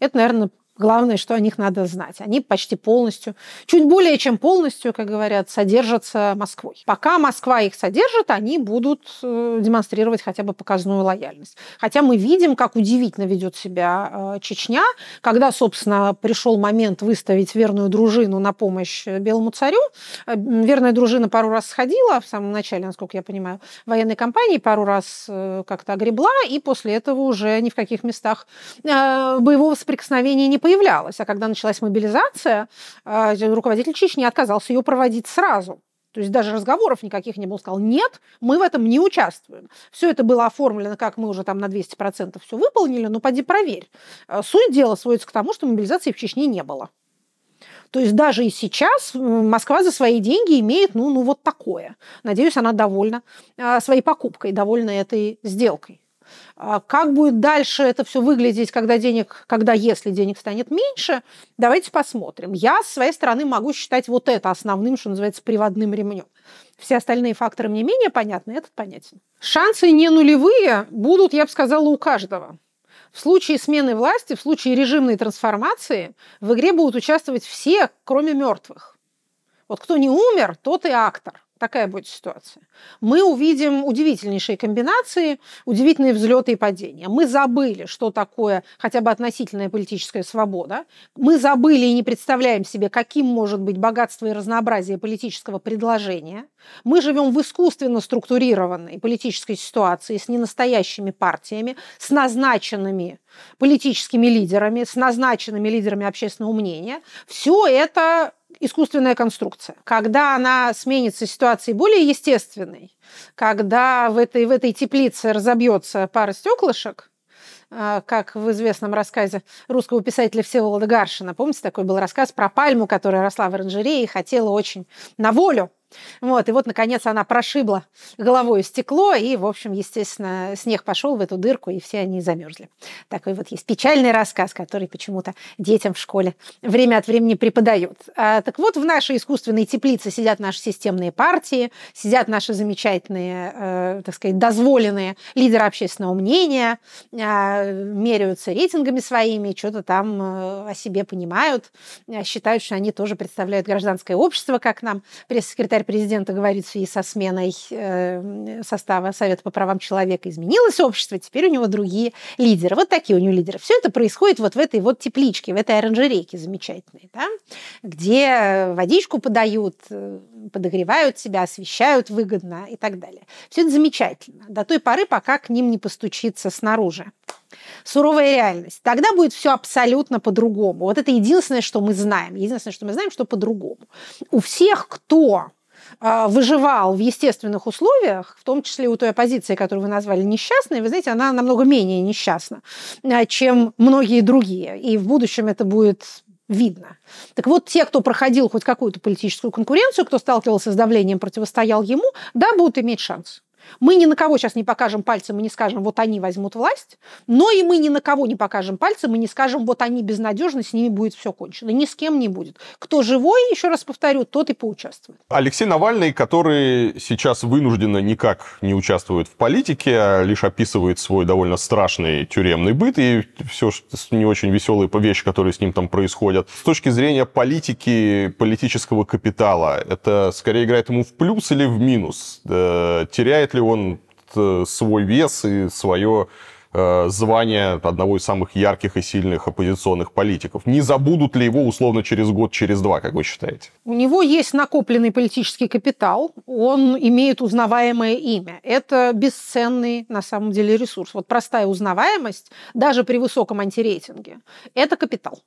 Это, наверное, Главное, что о них надо знать. Они почти полностью, чуть более чем полностью, как говорят, содержатся Москвой. Пока Москва их содержит, они будут э, демонстрировать хотя бы показную лояльность. Хотя мы видим, как удивительно ведет себя э, Чечня, когда, собственно, пришел момент выставить верную дружину на помощь э, белому царю. Верная дружина пару раз сходила в самом начале, насколько я понимаю, военной кампании, пару раз как-то огребла, и после этого уже ни в каких местах боевого соприкосновения не появлялась. А когда началась мобилизация, э, руководитель Чечни отказался ее проводить сразу. То есть даже разговоров никаких не было. Сказал, нет, мы в этом не участвуем. Все это было оформлено, как мы уже там на 200% все выполнили, но поди проверь. Э, суть дела сводится к тому, что мобилизации в Чечне не было. То есть даже и сейчас э, Москва за свои деньги имеет, ну, ну вот такое. Надеюсь, она довольна своей покупкой, довольна этой сделкой. А как будет дальше это все выглядеть, когда денег, когда если денег станет меньше, давайте посмотрим. Я, с своей стороны, могу считать вот это основным, что называется, приводным ремнем. Все остальные факторы мне менее понятны, этот понятен. Шансы не нулевые будут, я бы сказала, у каждого. В случае смены власти, в случае режимной трансформации в игре будут участвовать все, кроме мертвых. Вот кто не умер, тот и актор такая будет ситуация. Мы увидим удивительнейшие комбинации, удивительные взлеты и падения. Мы забыли, что такое хотя бы относительная политическая свобода. Мы забыли и не представляем себе, каким может быть богатство и разнообразие политического предложения. Мы живем в искусственно структурированной политической ситуации с ненастоящими партиями, с назначенными политическими лидерами, с назначенными лидерами общественного мнения. Все это искусственная конструкция. Когда она сменится ситуацией более естественной, когда в этой, в этой теплице разобьется пара стеклышек, а, как в известном рассказе русского писателя Всеволода Гаршина. Помните, такой был рассказ про пальму, которая росла в оранжерее и хотела очень на волю вот, и вот, наконец, она прошибла головой стекло, и, в общем, естественно, снег пошел в эту дырку, и все они замерзли. Такой вот есть печальный рассказ, который почему-то детям в школе время от времени преподают. А, так вот, в нашей искусственной теплице сидят наши системные партии, сидят наши замечательные, э, так сказать, дозволенные лидеры общественного мнения, э, меряются рейтингами своими, что-то там э, о себе понимают, э, считают, что они тоже представляют гражданское общество, как нам пресс-секретарь президента говорит, в связи со сменой э, состава Совета по правам человека изменилось общество, теперь у него другие лидеры. Вот такие у него лидеры. Все это происходит вот в этой вот тепличке, в этой оранжерейке замечательной, да? где э, водичку подают, э, подогревают себя, освещают выгодно и так далее. Все это замечательно до той поры, пока к ним не постучится снаружи суровая реальность. Тогда будет все абсолютно по-другому. Вот это единственное, что мы знаем. Единственное, что мы знаем, что по-другому. У всех, кто а, выживал в естественных условиях, в том числе у той оппозиции, которую вы назвали несчастной, вы знаете, она намного менее несчастна, а, чем многие другие. И в будущем это будет видно. Так вот, те, кто проходил хоть какую-то политическую конкуренцию, кто сталкивался с давлением, противостоял ему, да, будут иметь шанс. Мы ни на кого сейчас не покажем пальцем и не скажем, вот они возьмут власть, но и мы ни на кого не покажем пальцем и не скажем, вот они безнадежны, с ними будет все кончено. Ни с кем не будет. Кто живой, еще раз повторю, тот и поучаствует. Алексей Навальный, который сейчас вынужденно никак не участвует в политике, а лишь описывает свой довольно страшный тюремный быт и все не очень веселые вещи, которые с ним там происходят. С точки зрения политики, политического капитала, это скорее играет ему в плюс или в минус? Э, теряет ли он э, свой вес и свое э, звание одного из самых ярких и сильных оппозиционных политиков. Не забудут ли его условно через год, через два, как вы считаете? У него есть накопленный политический капитал, он имеет узнаваемое имя. Это бесценный на самом деле ресурс. Вот простая узнаваемость, даже при высоком антирейтинге, это капитал.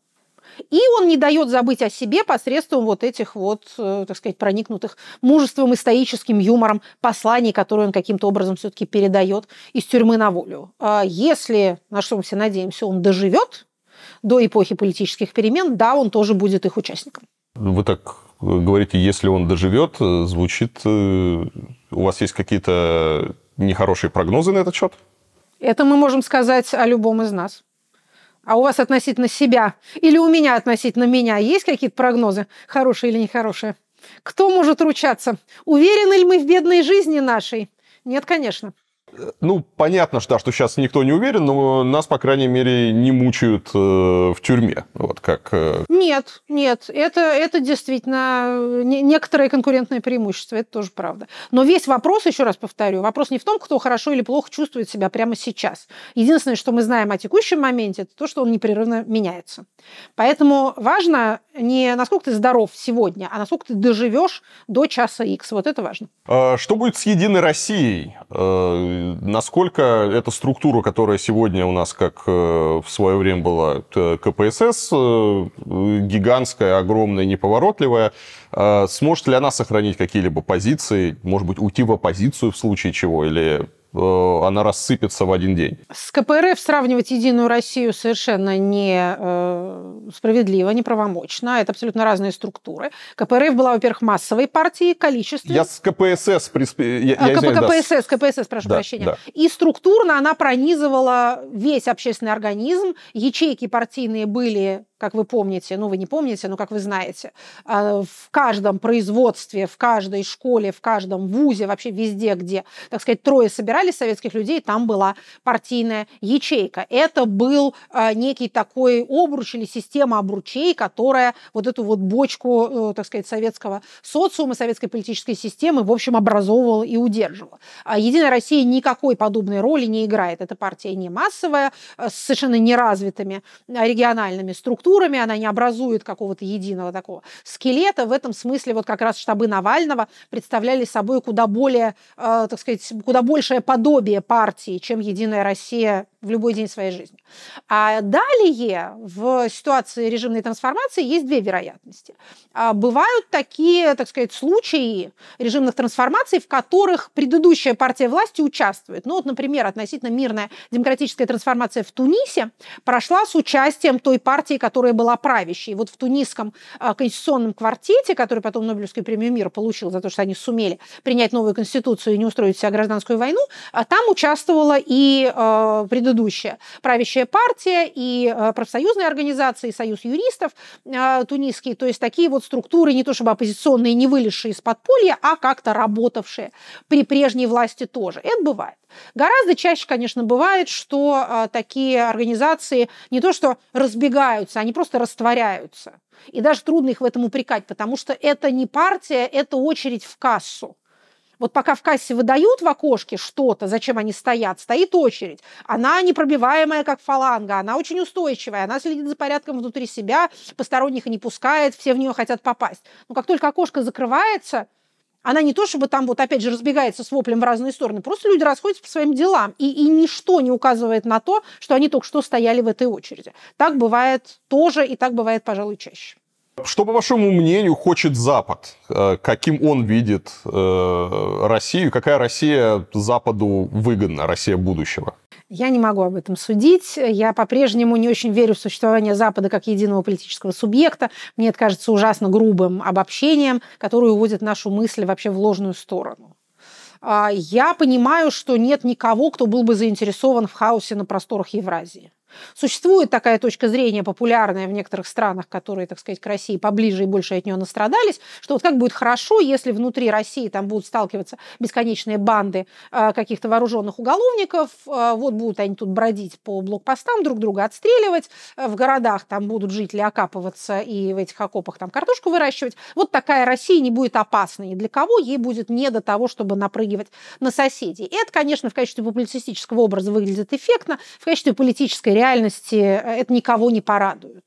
И он не дает забыть о себе посредством вот этих вот, э, так сказать, проникнутых мужеством и стоическим юмором посланий, которые он каким-то образом все-таки передает из тюрьмы на волю. А если, на что мы все надеемся, он доживет до эпохи политических перемен, да, он тоже будет их участником. Вы так э, говорите, если он доживет, э, звучит... У вас есть какие-то нехорошие прогнозы на этот счет? Это мы можем сказать о любом из нас. А у вас относительно себя или у меня относительно меня есть какие-то прогнозы, хорошие или нехорошие? Кто может ручаться? Уверены ли мы в бедной жизни нашей? Нет, конечно ну, понятно, что, да, что сейчас никто не уверен, но нас, по крайней мере, не мучают э, в тюрьме. Вот как... Э... Нет, нет. Это, это действительно э, не, некоторое конкурентное преимущество. Это тоже правда. Но весь вопрос, еще раз повторю, вопрос не в том, кто хорошо или плохо чувствует себя прямо сейчас. Единственное, что мы знаем о текущем моменте, это то, что он непрерывно меняется. Поэтому важно не насколько ты здоров сегодня, а насколько ты доживешь до часа X. Вот это важно. А что будет с Единой Россией? Э, насколько эта структура, которая сегодня у нас, как э, в свое время была КПСС, э, гигантская, огромная, неповоротливая, э, сможет ли она сохранить какие-либо позиции, может быть, уйти в оппозицию в случае чего, или Э, она рассыпется в один день. С КПРФ сравнивать «Единую Россию» совершенно не э, справедливо, неправомочно. Это абсолютно разные структуры. КПРФ была, во-первых, массовой партией, количественной. Я с КПСС... Присп... Я, а, я извиняюсь, КПСС, да. КПСС, прошу да, прощения. Да. И структурно она пронизывала весь общественный организм. Ячейки партийные были как вы помните, ну вы не помните, но как вы знаете, а, в каждом производстве, в каждой школе, в каждом вузе, вообще везде, где, так сказать, трое собирали советских людей, там была партийная ячейка. Это был а, некий такой обруч или система обручей, которая вот эту вот бочку, э, так сказать, советского социума, советской политической системы, в общем, образовывала и удерживала. А Единая Россия никакой подобной роли не играет. Эта партия не массовая, э, с совершенно неразвитыми э, региональными структурами, структурами, она не образует какого-то единого такого скелета. В этом смысле вот как раз штабы Навального представляли собой куда более, э, так сказать, куда большее подобие партии, чем «Единая Россия» в любой день своей жизни. А далее в ситуации режимной трансформации есть две вероятности. А, бывают такие, так сказать, случаи режимных трансформаций, в которых предыдущая партия власти участвует. Ну вот, например, относительно мирная демократическая трансформация в Тунисе прошла с участием той партии, которая которая была правящей. Вот в тунисском а, конституционном квартете, который потом Нобелевскую премию мира получил за то, что они сумели принять новую конституцию и не устроить себя гражданскую войну, а, там участвовала и а, предыдущая правящая партия, и профсоюзные организации, и союз юристов тунисский. То есть такие вот структуры, не то чтобы оппозиционные, не вылезшие из подполья, а как-то работавшие при прежней власти тоже. Это бывает. Гораздо чаще, конечно, бывает, что такие организации не то что разбегаются, они они просто растворяются. И даже трудно их в этом упрекать, потому что это не партия, это очередь в кассу. Вот пока в кассе выдают в окошке что-то, зачем они стоят, стоит очередь. Она непробиваемая, как фаланга, она очень устойчивая, она следит за порядком внутри себя, посторонних не пускает, все в нее хотят попасть. Но как только окошко закрывается, она не то чтобы там вот опять же разбегается с воплем в разные стороны, просто люди расходятся по своим делам, и, и ничто не указывает на то, что они только что стояли в этой очереди. Так бывает тоже, и так бывает, пожалуй, чаще. Что, по вашему мнению, хочет Запад? Э, каким он видит э, Россию? Какая Россия Западу выгодна, Россия будущего? Я не могу об этом судить. Я по-прежнему не очень верю в существование Запада как единого политического субъекта. Мне это кажется ужасно грубым обобщением, которое уводит нашу мысль вообще в ложную сторону. А, я понимаю, что нет никого, кто был бы заинтересован в хаосе на просторах Евразии. Существует такая точка зрения, популярная в некоторых странах, которые, так сказать, к России поближе и больше от нее настрадались, что вот как будет хорошо, если внутри России там будут сталкиваться бесконечные банды э, каких-то вооруженных уголовников, э, вот будут они тут бродить по блокпостам, друг друга отстреливать, э, в городах там будут жители окапываться и в этих окопах там картошку выращивать. Вот такая Россия не будет опасной, и для кого, ей будет не до того, чтобы напрыгивать на соседей. И это, конечно, в качестве публицистического образа выглядит эффектно, в качестве политической реальности э, это никого не порадует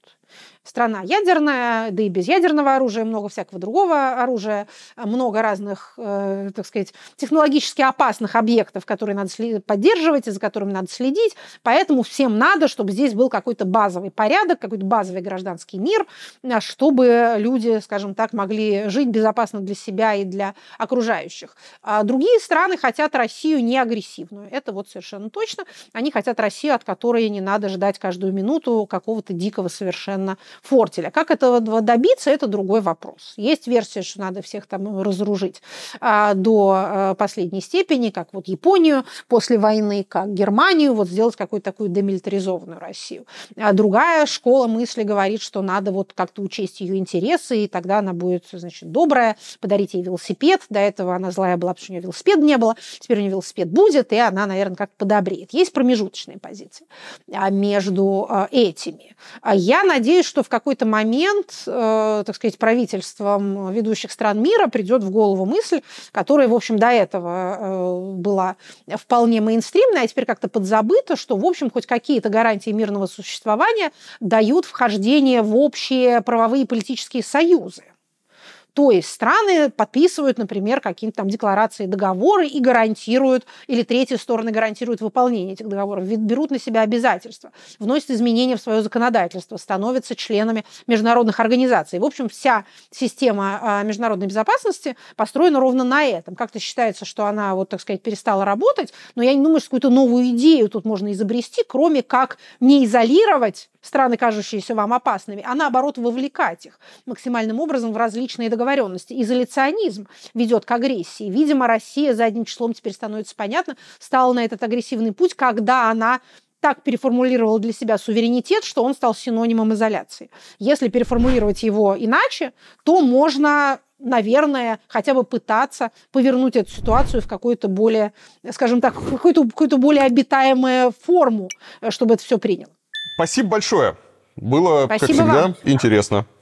страна ядерная, да и без ядерного оружия, много всякого другого оружия, много разных, э, так сказать, технологически опасных объектов, которые надо поддерживать и за которыми надо следить. Поэтому всем надо, чтобы здесь был какой-то базовый порядок, какой-то базовый гражданский мир, э, чтобы люди, скажем так, могли жить безопасно для себя и для окружающих. А другие страны хотят Россию не агрессивную. Это вот совершенно точно. Они хотят Россию, от которой не надо ждать каждую минуту какого-то дикого совершенно фортеля. Как этого добиться, это другой вопрос. Есть версия, что надо всех там ну, разоружить а, до э, последней степени, как вот Японию после войны, как Германию, вот сделать какую-то такую демилитаризованную Россию. А другая школа мысли говорит, что надо вот как-то учесть ее интересы, и тогда она будет, значит, добрая, подарить ей велосипед. До этого она злая была, потому что у нее велосипеда не было. Теперь у нее велосипед будет, и она, наверное, как-то подобреет. Есть промежуточные позиции а, между э, этими. А я надеюсь, что что в какой-то момент, э, так сказать, правительством ведущих стран мира придет в голову мысль, которая, в общем, до этого э, была вполне мейнстримная, а теперь как-то подзабыта, что, в общем, хоть какие-то гарантии мирного существования дают вхождение в общие правовые политические союзы. То есть страны подписывают, например, какие-то там декларации, договоры и гарантируют, или третьи стороны гарантируют выполнение этих договоров, берут на себя обязательства, вносят изменения в свое законодательство, становятся членами международных организаций. В общем, вся система а, международной безопасности построена ровно на этом. Как-то считается, что она, вот, так сказать, перестала работать, но я не думаю, что какую-то новую идею тут можно изобрести, кроме как не изолировать страны, кажущиеся вам опасными, а наоборот вовлекать их максимальным образом в различные договоры договоренности. Изоляционизм ведет к агрессии. Видимо, Россия задним числом теперь становится понятно, стала на этот агрессивный путь, когда она так переформулировал для себя суверенитет, что он стал синонимом изоляции. Если переформулировать его иначе, то можно, наверное, хотя бы пытаться повернуть эту ситуацию в какую-то более, скажем так, какую-то какую более обитаемую форму, э, чтобы это все приняло. Спасибо большое. Было, Спасибо как всегда, вам. интересно.